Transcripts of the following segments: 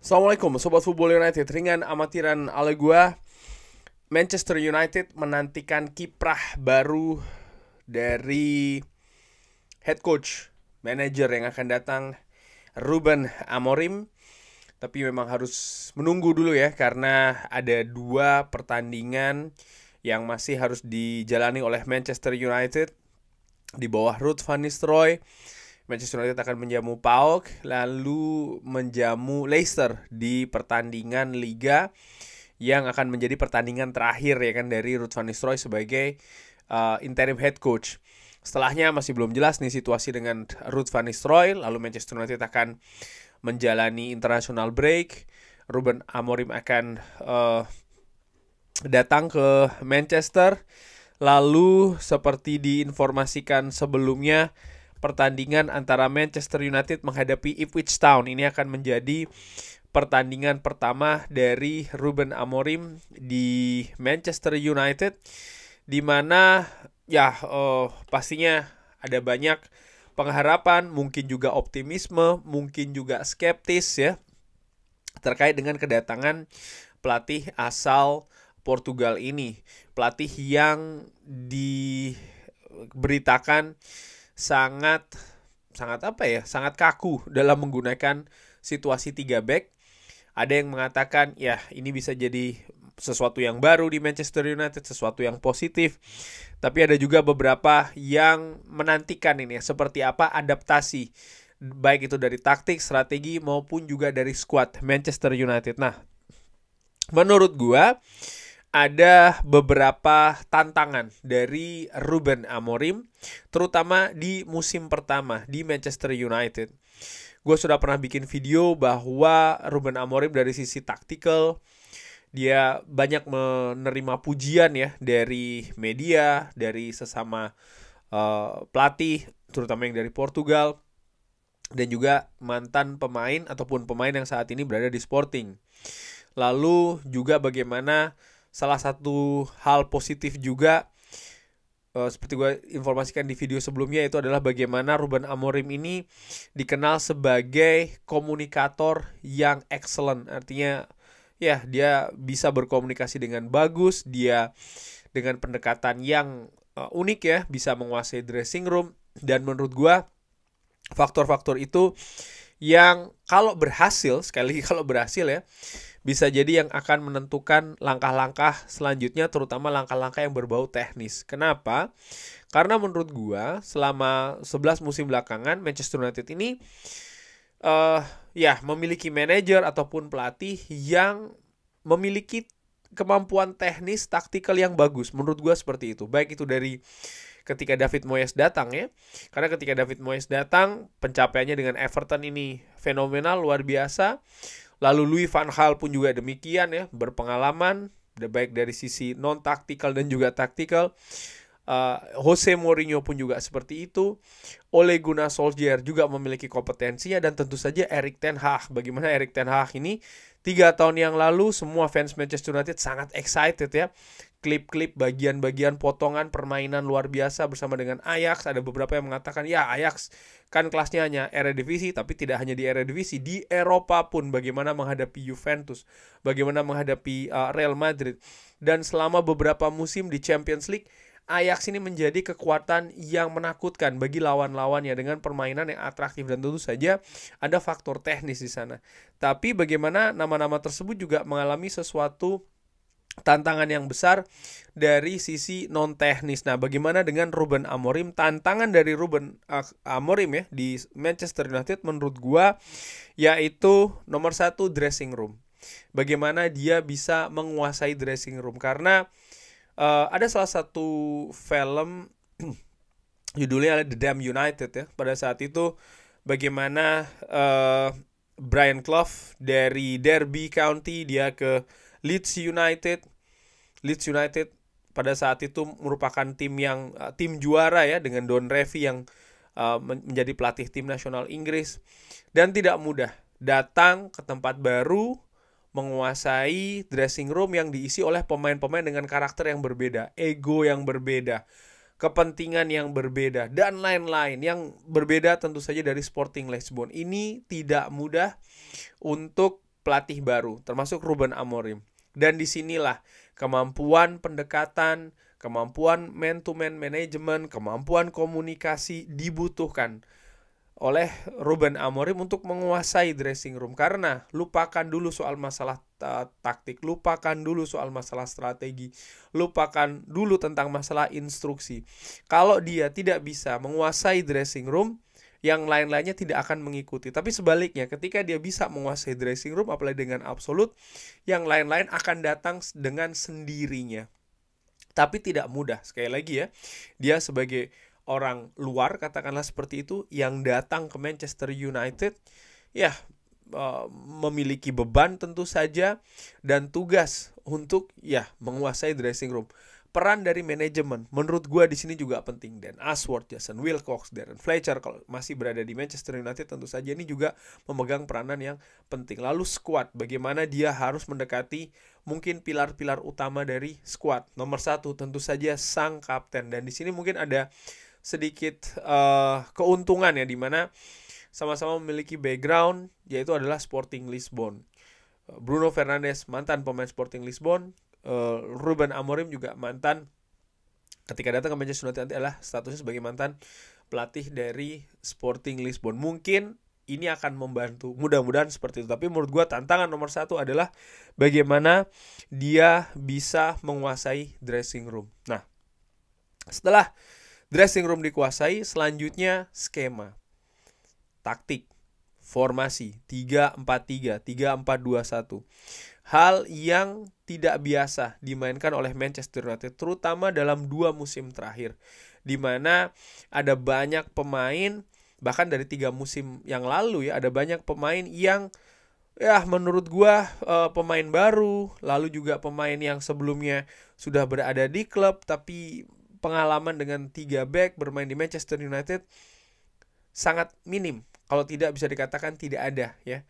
Assalamualaikum Sobat Football United Ringan amatiran ala gue Manchester United menantikan kiprah baru dari head coach manager yang akan datang Ruben Amorim tapi memang harus menunggu dulu ya karena ada dua pertandingan yang masih harus dijalani oleh Manchester United di bawah Ruth van Nistelrooy Manchester United akan menjamu PAOK lalu menjamu Leicester di pertandingan liga yang akan menjadi pertandingan terakhir ya kan dari Ruud van Nistelrooy sebagai uh, interim head coach. Setelahnya masih belum jelas nih situasi dengan Ruud van Nistelrooy, lalu Manchester United akan menjalani international break. Ruben Amorim akan uh, datang ke Manchester. Lalu seperti diinformasikan sebelumnya, pertandingan antara Manchester United menghadapi Ipswich Town. Ini akan menjadi pertandingan pertama dari Ruben Amorim di Manchester United di mana ya uh, pastinya ada banyak pengharapan, mungkin juga optimisme, mungkin juga skeptis ya terkait dengan kedatangan pelatih asal Portugal ini. Pelatih yang diberitakan sangat sangat apa ya sangat kaku dalam menggunakan situasi tiga back ada yang mengatakan ya ini bisa jadi sesuatu yang baru di Manchester United, sesuatu yang positif. Tapi ada juga beberapa yang menantikan ini seperti apa adaptasi baik itu dari taktik, strategi maupun juga dari squad Manchester United. Nah, menurut gua ada beberapa tantangan dari Ruben Amorim, terutama di musim pertama di Manchester United. Gue sudah pernah bikin video bahwa Ruben Amorim dari sisi taktikal dia banyak menerima pujian ya dari media, dari sesama uh, pelatih, terutama yang dari Portugal dan juga mantan pemain ataupun pemain yang saat ini berada di Sporting. Lalu juga bagaimana salah satu hal positif juga uh, seperti gue informasikan di video sebelumnya itu adalah bagaimana Ruben Amorim ini dikenal sebagai komunikator yang excellent. Artinya ya dia bisa berkomunikasi dengan bagus, dia dengan pendekatan yang uh, unik ya, bisa menguasai dressing room dan menurut gue faktor-faktor itu yang kalau berhasil sekali lagi kalau berhasil ya bisa jadi yang akan menentukan langkah-langkah selanjutnya terutama langkah-langkah yang berbau teknis. Kenapa? Karena menurut gua selama 11 musim belakangan Manchester United ini uh, ya memiliki manajer ataupun pelatih yang memiliki kemampuan teknis taktikal yang bagus. Menurut gua seperti itu. Baik itu dari ketika David Moyes datang ya. Karena ketika David Moyes datang, pencapaiannya dengan Everton ini fenomenal luar biasa. Lalu Louis van Gaal pun juga demikian ya, berpengalaman baik dari sisi non taktikal dan juga taktikal. Uh, Jose Mourinho pun juga seperti itu. Ole Gunnar Solskjaer juga memiliki kompetensinya dan tentu saja Erik ten Hag. Bagaimana Erik ten Hag ini tiga tahun yang lalu semua fans Manchester United sangat excited ya klip-klip bagian-bagian potongan permainan luar biasa bersama dengan Ajax ada beberapa yang mengatakan ya Ajax kan kelasnya hanya Eredivisie tapi tidak hanya di Eredivisie di Eropa pun bagaimana menghadapi Juventus bagaimana menghadapi uh, Real Madrid dan selama beberapa musim di Champions League Ajax ini menjadi kekuatan yang menakutkan bagi lawan-lawannya dengan permainan yang atraktif dan tentu saja ada faktor teknis di sana. Tapi bagaimana nama-nama tersebut juga mengalami sesuatu tantangan yang besar dari sisi non teknis. Nah, bagaimana dengan Ruben Amorim? Tantangan dari Ruben eh, Amorim ya di Manchester United menurut gua yaitu nomor satu dressing room. Bagaimana dia bisa menguasai dressing room? Karena uh, ada salah satu film judulnya The Damn United ya. Pada saat itu bagaimana uh, Brian Clough dari Derby County dia ke Leeds United. Leeds United pada saat itu merupakan tim yang uh, tim juara ya dengan Don Revy yang uh, menjadi pelatih tim nasional Inggris dan tidak mudah datang ke tempat baru menguasai dressing room yang diisi oleh pemain-pemain dengan karakter yang berbeda, ego yang berbeda, kepentingan yang berbeda dan lain-lain yang berbeda tentu saja dari Sporting Lisbon. Ini tidak mudah untuk pelatih baru termasuk Ruben Amorim. Dan disinilah kemampuan pendekatan, kemampuan man-to-man management, kemampuan komunikasi dibutuhkan oleh Ruben Amorim untuk menguasai dressing room karena lupakan dulu soal masalah taktik, lupakan dulu soal masalah strategi, lupakan dulu tentang masalah instruksi. Kalau dia tidak bisa menguasai dressing room, yang lain-lainnya tidak akan mengikuti. Tapi sebaliknya, ketika dia bisa menguasai dressing room, apalagi dengan absolut, yang lain-lain akan datang dengan sendirinya. Tapi tidak mudah, sekali lagi ya, dia sebagai orang luar, katakanlah seperti itu, yang datang ke Manchester United, ya e, memiliki beban tentu saja dan tugas untuk ya menguasai dressing room peran dari manajemen menurut gue di sini juga penting dan Ashworth, Jason Wilcox, Darren Fletcher kalau masih berada di Manchester United tentu saja ini juga memegang peranan yang penting. Lalu squad, bagaimana dia harus mendekati mungkin pilar-pilar utama dari squad. Nomor satu tentu saja sang kapten dan di sini mungkin ada sedikit uh, keuntungan ya di mana sama-sama memiliki background yaitu adalah Sporting Lisbon. Bruno Fernandes mantan pemain Sporting Lisbon, uh, Ruben Amorim juga mantan ketika datang ke Manchester United nanti adalah statusnya sebagai mantan pelatih dari Sporting Lisbon. Mungkin ini akan membantu mudah-mudahan seperti itu tapi menurut gue tantangan nomor satu adalah bagaimana dia bisa menguasai dressing room nah setelah dressing room dikuasai selanjutnya skema taktik formasi 3-4-3 3-4-2-1 hal yang tidak biasa dimainkan oleh Manchester United terutama dalam dua musim terakhir di mana ada banyak pemain bahkan dari tiga musim yang lalu ya ada banyak pemain yang ya menurut gua e, pemain baru lalu juga pemain yang sebelumnya sudah berada di klub tapi pengalaman dengan tiga back bermain di Manchester United sangat minim kalau tidak bisa dikatakan tidak ada ya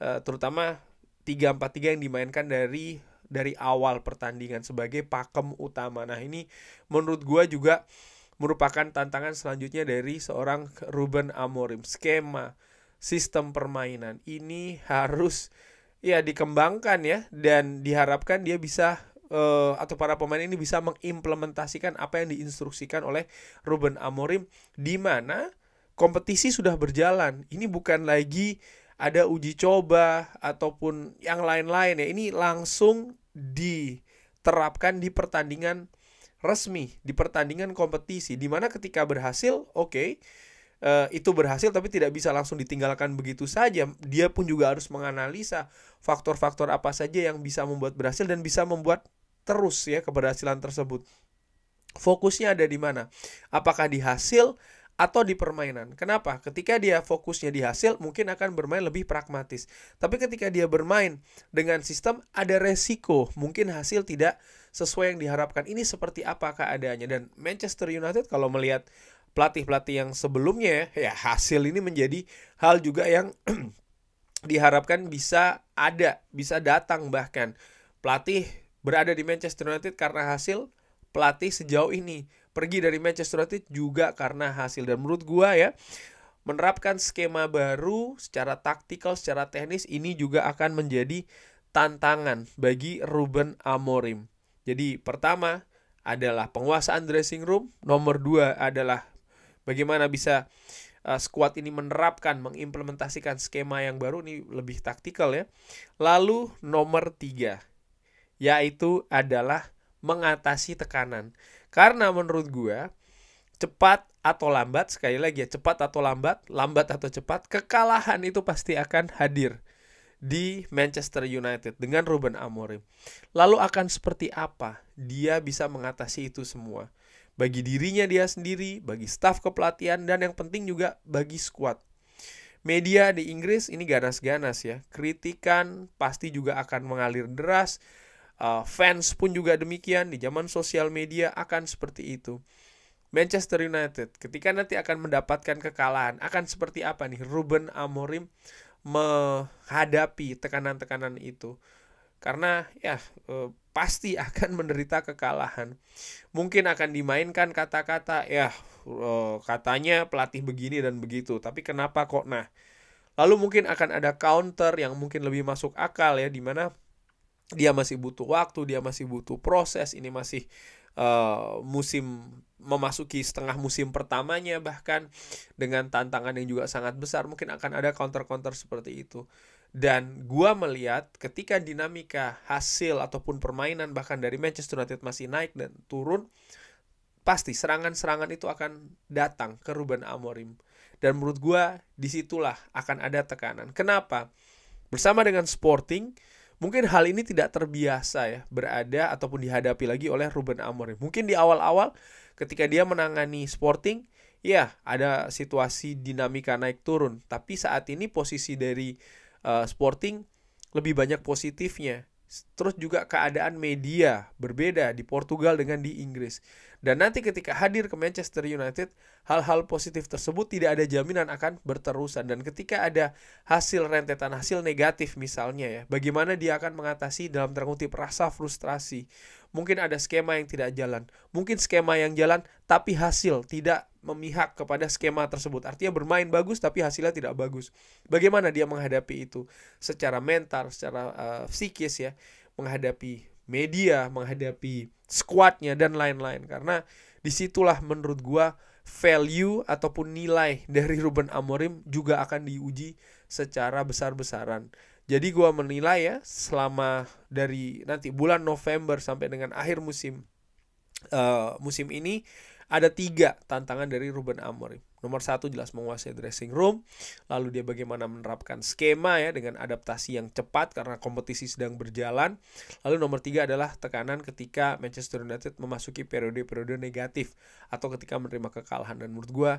e, terutama tiga empat tiga yang dimainkan dari dari awal pertandingan sebagai pakem utama. Nah, ini menurut gue juga merupakan tantangan selanjutnya dari seorang Ruben Amorim. Skema sistem permainan ini harus ya dikembangkan ya dan diharapkan dia bisa uh, atau para pemain ini bisa mengimplementasikan apa yang diinstruksikan oleh Ruben Amorim di mana kompetisi sudah berjalan. Ini bukan lagi ada uji coba ataupun yang lain-lain ya ini langsung diterapkan di pertandingan resmi di pertandingan kompetisi dimana ketika berhasil oke okay, uh, eh, itu berhasil tapi tidak bisa langsung ditinggalkan begitu saja dia pun juga harus menganalisa faktor-faktor apa saja yang bisa membuat berhasil dan bisa membuat terus ya keberhasilan tersebut fokusnya ada di mana apakah di hasil atau di permainan. Kenapa? Ketika dia fokusnya di hasil, mungkin akan bermain lebih pragmatis. Tapi ketika dia bermain dengan sistem, ada resiko. Mungkin hasil tidak sesuai yang diharapkan. Ini seperti apa keadaannya. Dan Manchester United kalau melihat pelatih-pelatih yang sebelumnya, ya hasil ini menjadi hal juga yang diharapkan bisa ada, bisa datang bahkan. Pelatih berada di Manchester United karena hasil pelatih sejauh ini pergi dari Manchester United juga karena hasil dan menurut gua ya menerapkan skema baru secara taktikal, secara teknis ini juga akan menjadi tantangan bagi Ruben Amorim. Jadi pertama adalah penguasaan dressing room, nomor dua adalah bagaimana bisa uh, squad ini menerapkan, mengimplementasikan skema yang baru ini lebih taktikal ya. Lalu nomor tiga yaitu adalah mengatasi tekanan. Karena menurut gue cepat atau lambat sekali lagi ya cepat atau lambat, lambat atau cepat kekalahan itu pasti akan hadir di Manchester United dengan Ruben Amorim. Lalu akan seperti apa dia bisa mengatasi itu semua? Bagi dirinya dia sendiri, bagi staf kepelatihan dan yang penting juga bagi squad. Media di Inggris ini ganas-ganas ya. Kritikan pasti juga akan mengalir deras uh, fans pun juga demikian di zaman sosial media akan seperti itu. Manchester United ketika nanti akan mendapatkan kekalahan akan seperti apa nih Ruben Amorim menghadapi tekanan-tekanan itu karena ya uh, pasti akan menderita kekalahan mungkin akan dimainkan kata-kata ya uh, katanya pelatih begini dan begitu tapi kenapa kok nah lalu mungkin akan ada counter yang mungkin lebih masuk akal ya di mana dia masih butuh waktu, dia masih butuh proses, ini masih uh, musim memasuki setengah musim pertamanya bahkan dengan tantangan yang juga sangat besar mungkin akan ada counter-counter seperti itu. Dan gua melihat ketika dinamika hasil ataupun permainan bahkan dari Manchester United masih naik dan turun pasti serangan-serangan itu akan datang ke Ruben Amorim. Dan menurut gua disitulah akan ada tekanan. Kenapa? Bersama dengan Sporting, mungkin hal ini tidak terbiasa ya berada ataupun dihadapi lagi oleh Ruben Amorim. Mungkin di awal-awal ketika dia menangani Sporting, ya ada situasi dinamika naik turun, tapi saat ini posisi dari uh, Sporting lebih banyak positifnya Terus juga keadaan media berbeda di Portugal dengan di Inggris. Dan nanti ketika hadir ke Manchester United, hal-hal positif tersebut tidak ada jaminan akan berterusan. Dan ketika ada hasil rentetan hasil negatif misalnya ya, bagaimana dia akan mengatasi dalam terkutip rasa frustrasi. Mungkin ada skema yang tidak jalan, mungkin skema yang jalan tapi hasil tidak memihak kepada skema tersebut. Artinya bermain bagus tapi hasilnya tidak bagus. Bagaimana dia menghadapi itu secara mental, secara uh, psikis ya, menghadapi media, menghadapi squadnya dan lain-lain. Karena disitulah menurut gua value ataupun nilai dari Ruben Amorim juga akan diuji secara besar-besaran. Jadi gua menilai ya selama dari nanti bulan November sampai dengan akhir musim uh, musim ini ada tiga tantangan dari Ruben Amorim. Nomor satu jelas menguasai dressing room, lalu dia bagaimana menerapkan skema ya dengan adaptasi yang cepat karena kompetisi sedang berjalan. Lalu nomor tiga adalah tekanan ketika Manchester United memasuki periode-periode negatif atau ketika menerima kekalahan. Dan menurut gua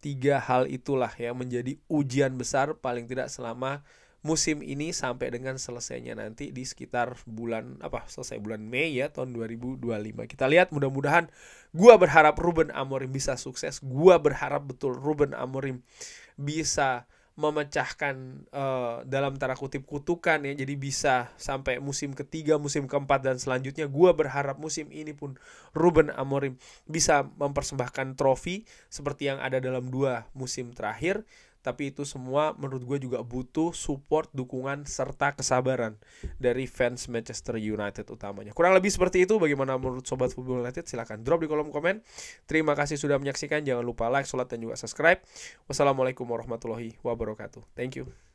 tiga hal itulah yang menjadi ujian besar paling tidak selama musim ini sampai dengan selesainya nanti di sekitar bulan apa selesai bulan Mei ya tahun 2025. Kita lihat mudah-mudahan gua berharap Ruben Amorim bisa sukses. Gua berharap betul Ruben Amorim bisa memecahkan uh, dalam tanda kutip kutukan ya jadi bisa sampai musim ketiga musim keempat dan selanjutnya gua berharap musim ini pun Ruben Amorim bisa mempersembahkan trofi seperti yang ada dalam dua musim terakhir tapi itu semua menurut gue juga butuh support, dukungan, serta kesabaran dari fans Manchester United utamanya. Kurang lebih seperti itu bagaimana menurut Sobat Football United silahkan drop di kolom komen. Terima kasih sudah menyaksikan, jangan lupa like, sholat, dan juga subscribe. Wassalamualaikum warahmatullahi wabarakatuh. Thank you.